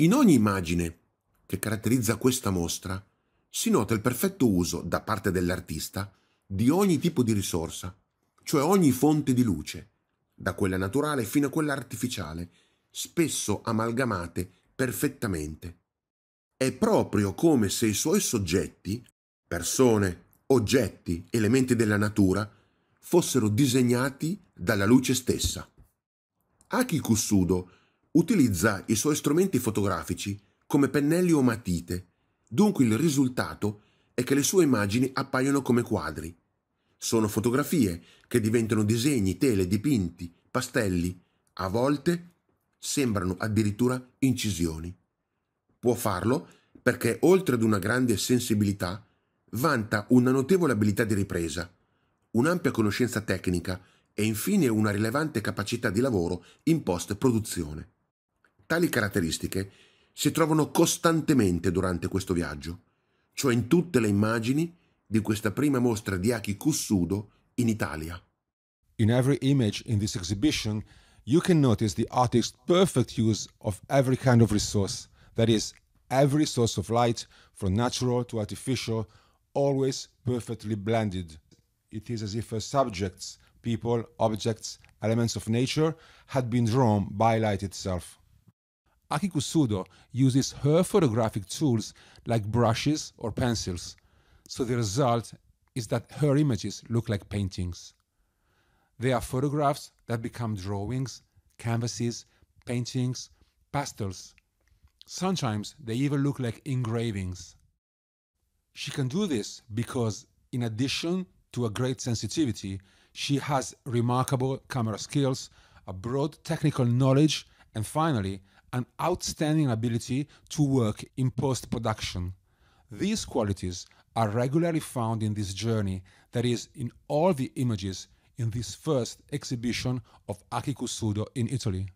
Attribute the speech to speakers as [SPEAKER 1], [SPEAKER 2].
[SPEAKER 1] In ogni immagine che caratterizza questa mostra si nota il perfetto uso da parte dell'artista di ogni tipo di risorsa, cioè ogni fonte di luce, da quella naturale fino a quella artificiale, spesso amalgamate perfettamente. È proprio come se i suoi soggetti, persone, oggetti, elementi della natura, fossero disegnati dalla luce stessa. Aki Kusudo Utilizza i suoi strumenti fotografici come pennelli o matite, dunque il risultato è che le sue immagini appaiono come quadri. Sono fotografie che diventano disegni, tele, dipinti, pastelli, a volte sembrano addirittura incisioni. Può farlo perché oltre ad una grande sensibilità, vanta una notevole abilità di ripresa, un'ampia conoscenza tecnica e infine una rilevante capacità di lavoro in post-produzione. Tali caratteristiche si trovano costantemente durante questo viaggio, cioè in tutte le immagini di questa prima mostra di Aki Kussudo in Italia. In every
[SPEAKER 2] image in this exhibition, you can notice the artist's perfect use of every kind of resource, that is, every source of light, from natural to artificial, always perfectly blended. It is as if her subjects, people, objects, elements of nature had been drawn by light itself. Aki Kusudo uses her photographic tools like brushes or pencils, so the result is that her images look like paintings. They are photographs that become drawings, canvases, paintings, pastels. Sometimes they even look like engravings. She can do this because, in addition to a great sensitivity, she has remarkable camera skills, a broad technical knowledge, and finally, an outstanding ability to work in post production. These qualities are regularly found in this journey, that is, in all the images in this first exhibition of Akikusudo Sudo in Italy.